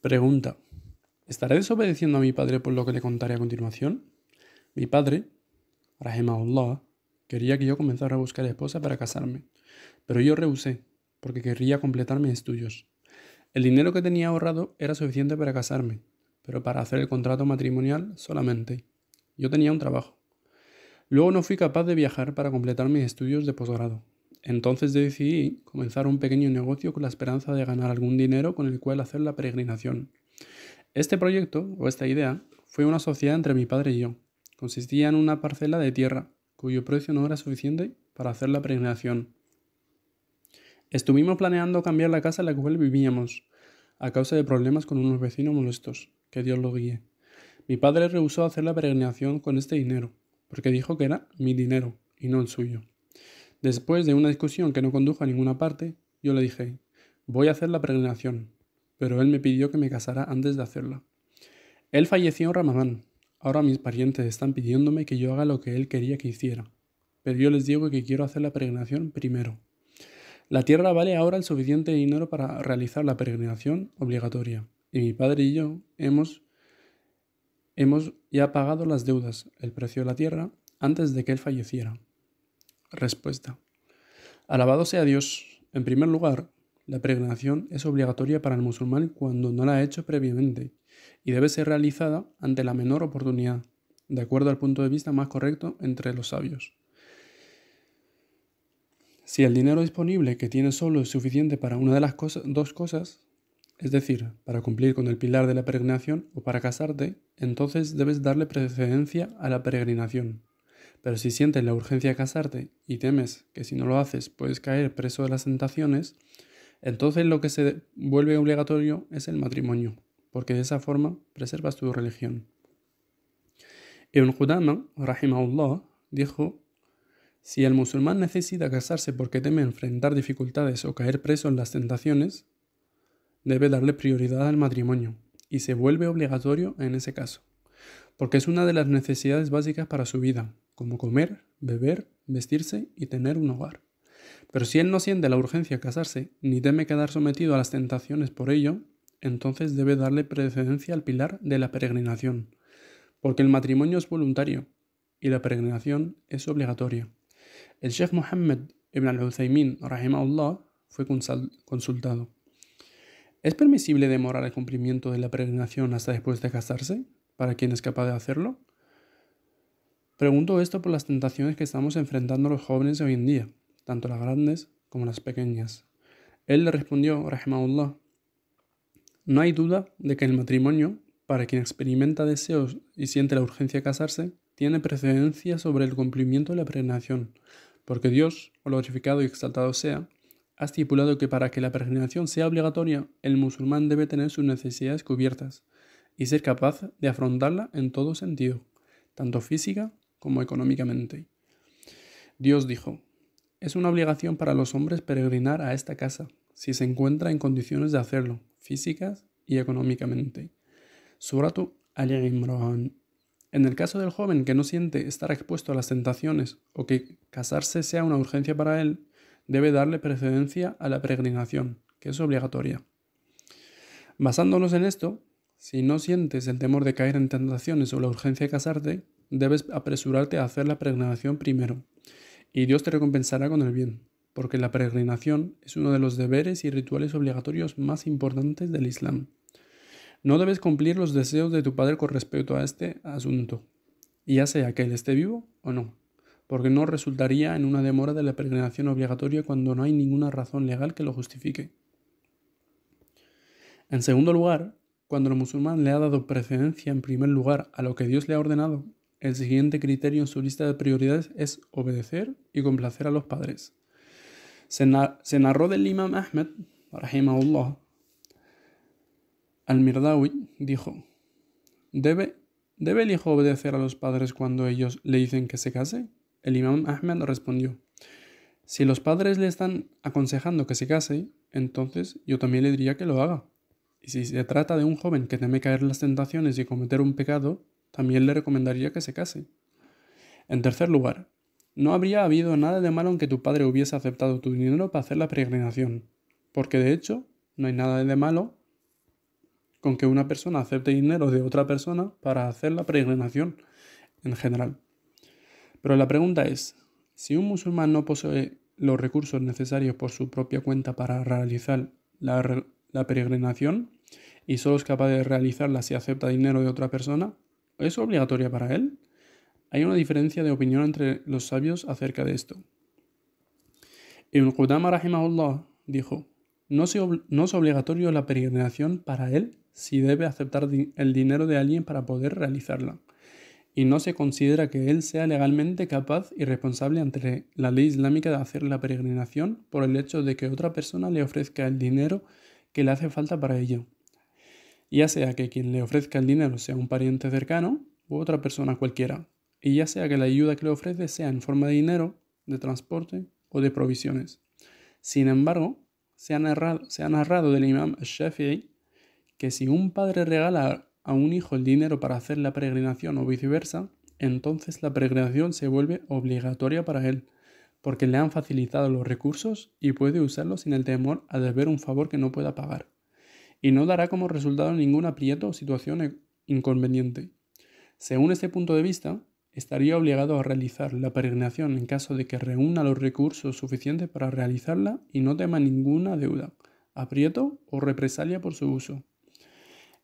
Pregunta. ¿Estaré desobedeciendo a mi padre por lo que le contaré a continuación? Mi padre, Rahimahullah, quería que yo comenzara a buscar esposa para casarme, pero yo rehusé, porque querría completar mis estudios. El dinero que tenía ahorrado era suficiente para casarme, pero para hacer el contrato matrimonial solamente. Yo tenía un trabajo. Luego no fui capaz de viajar para completar mis estudios de posgrado. Entonces decidí comenzar un pequeño negocio con la esperanza de ganar algún dinero con el cual hacer la peregrinación. Este proyecto, o esta idea, fue una sociedad entre mi padre y yo. Consistía en una parcela de tierra, cuyo precio no era suficiente para hacer la peregrinación. Estuvimos planeando cambiar la casa en la cual vivíamos, a causa de problemas con unos vecinos molestos, que Dios lo guíe. Mi padre rehusó hacer la peregrinación con este dinero, porque dijo que era mi dinero y no el suyo. Después de una discusión que no condujo a ninguna parte, yo le dije, voy a hacer la peregrinación, pero él me pidió que me casara antes de hacerla. Él falleció en Ramadán. Ahora mis parientes están pidiéndome que yo haga lo que él quería que hiciera, pero yo les digo que quiero hacer la peregrinación primero. La tierra vale ahora el suficiente dinero para realizar la peregrinación obligatoria, y mi padre y yo hemos, hemos ya pagado las deudas, el precio de la tierra, antes de que él falleciera. Respuesta. Alabado sea Dios. En primer lugar, la peregrinación es obligatoria para el musulmán cuando no la ha hecho previamente y debe ser realizada ante la menor oportunidad, de acuerdo al punto de vista más correcto entre los sabios. Si el dinero disponible que tienes solo es suficiente para una de las dos cosas, es decir, para cumplir con el pilar de la peregrinación o para casarte, entonces debes darle precedencia a la peregrinación. Pero si sientes la urgencia de casarte y temes que si no lo haces puedes caer preso de las tentaciones, entonces lo que se vuelve obligatorio es el matrimonio, porque de esa forma preservas tu religión. Ibn Rahim rahimahullah, dijo, si el musulmán necesita casarse porque teme enfrentar dificultades o caer preso en las tentaciones, debe darle prioridad al matrimonio y se vuelve obligatorio en ese caso, porque es una de las necesidades básicas para su vida, como comer, beber, vestirse y tener un hogar. Pero si él no siente la urgencia de casarse, ni teme quedar sometido a las tentaciones por ello, entonces debe darle precedencia al pilar de la peregrinación, porque el matrimonio es voluntario y la peregrinación es obligatoria. El Sheikh Mohammed ibn al-Uthaymin, Allah, fue consultado. ¿Es permisible demorar el cumplimiento de la peregrinación hasta después de casarse, para quien es capaz de hacerlo? Pregunto esto por las tentaciones que estamos enfrentando los jóvenes hoy en día, tanto las grandes como las pequeñas. Él le respondió, Rahmaullah, no hay duda de que el matrimonio, para quien experimenta deseos y siente la urgencia de casarse, tiene precedencia sobre el cumplimiento de la peregrinación, porque Dios, glorificado y exaltado sea, ha estipulado que para que la peregrinación sea obligatoria, el musulmán debe tener sus necesidades cubiertas y ser capaz de afrontarla en todo sentido, tanto física como económicamente. Dios dijo, es una obligación para los hombres peregrinar a esta casa, si se encuentra en condiciones de hacerlo, físicas y económicamente. Suratu al En el caso del joven que no siente estar expuesto a las tentaciones o que casarse sea una urgencia para él, debe darle precedencia a la peregrinación, que es obligatoria. Basándonos en esto, si no sientes el temor de caer en tentaciones o la urgencia de casarte, debes apresurarte a hacer la peregrinación primero, y Dios te recompensará con el bien, porque la peregrinación es uno de los deberes y rituales obligatorios más importantes del Islam. No debes cumplir los deseos de tu padre con respecto a este asunto, ya sea que él esté vivo o no, porque no resultaría en una demora de la peregrinación obligatoria cuando no hay ninguna razón legal que lo justifique. En segundo lugar, cuando el musulmán le ha dado precedencia en primer lugar a lo que Dios le ha ordenado el siguiente criterio en su lista de prioridades es obedecer y complacer a los padres. Se, narró del imam Ahmed, rahimahullah, al-Mirdawi dijo, ¿Debe, ¿debe el hijo obedecer a los padres cuando ellos le dicen que se case? El imam Ahmed respondió, si los padres le están aconsejando que se case, entonces yo también le diría que lo haga. Y si se trata de un joven que teme caer en las tentaciones y cometer un pecado, también le recomendaría que se case. En tercer lugar, no habría habido nada de malo en que tu padre hubiese aceptado tu dinero para hacer la peregrinación, porque de hecho no hay nada de malo con que una persona acepte dinero de otra persona para hacer la peregrinación en general. Pero la pregunta es, si un musulmán no posee los recursos necesarios por su propia cuenta para realizar la, peregrinación y solo es capaz de realizarla si acepta dinero de otra persona, ¿Es obligatoria para él? Hay una diferencia de opinión entre los sabios acerca de esto. Ibn Qudama rahimahullah dijo, no, no es obligatorio la peregrinación para él si debe aceptar el dinero de alguien para poder realizarla, y no se considera que él sea legalmente capaz y responsable ante la ley islámica de hacer la peregrinación por el hecho de que otra persona le ofrezca el dinero que le hace falta para ello ya sea que quien le ofrezca el dinero sea un pariente cercano u otra persona cualquiera, y ya sea que la ayuda que le ofrece sea en forma de dinero, de transporte o de provisiones. Sin embargo, se ha narrado, del imam Shafi'i que si un padre regala a un hijo el dinero para hacer la peregrinación o viceversa, entonces la peregrinación se vuelve obligatoria para él, porque le han facilitado los recursos y puede usarlos sin el temor a deber un favor que no pueda pagar y no dará como resultado ningún aprieto o situación e inconveniente. Según este punto de vista, estaría obligado a realizar la peregrinación en caso de que reúna los recursos suficientes para realizarla y no tema ninguna deuda, aprieto o represalia por su uso.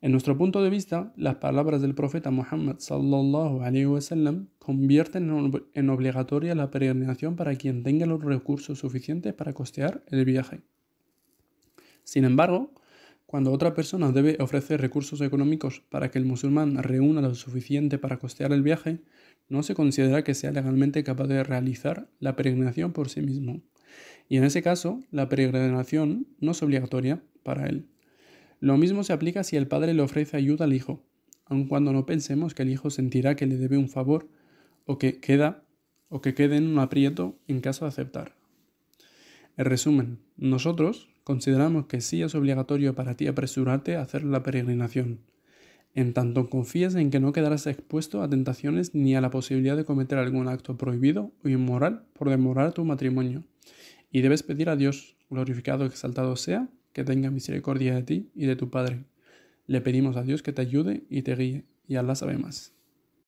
En nuestro punto de vista, las palabras del profeta Muhammad sallallahu alaihi wasallam convierten en obligatoria la peregrinación para quien tenga los recursos suficientes para costear el viaje. Sin embargo, cuando otra persona debe ofrecer recursos económicos para que el musulmán reúna lo suficiente para costear el viaje, no se considera que sea legalmente capaz de realizar la peregrinación por sí mismo. Y en ese caso, la peregrinación no es obligatoria para él. Lo mismo se aplica si el padre le ofrece ayuda al hijo, aun cuando no pensemos que el hijo sentirá que le debe un favor o que queda o que quede en un aprieto en caso de aceptar. En resumen, nosotros, consideramos que sí es obligatorio para ti apresurarte a hacer la peregrinación, en tanto confías en que no quedarás expuesto a tentaciones ni a la posibilidad de cometer algún acto prohibido o inmoral por demorar tu matrimonio. Y debes pedir a Dios, glorificado y exaltado sea, que tenga misericordia de ti y de tu Padre. Le pedimos a Dios que te ayude y te guíe, y Allah sabe más.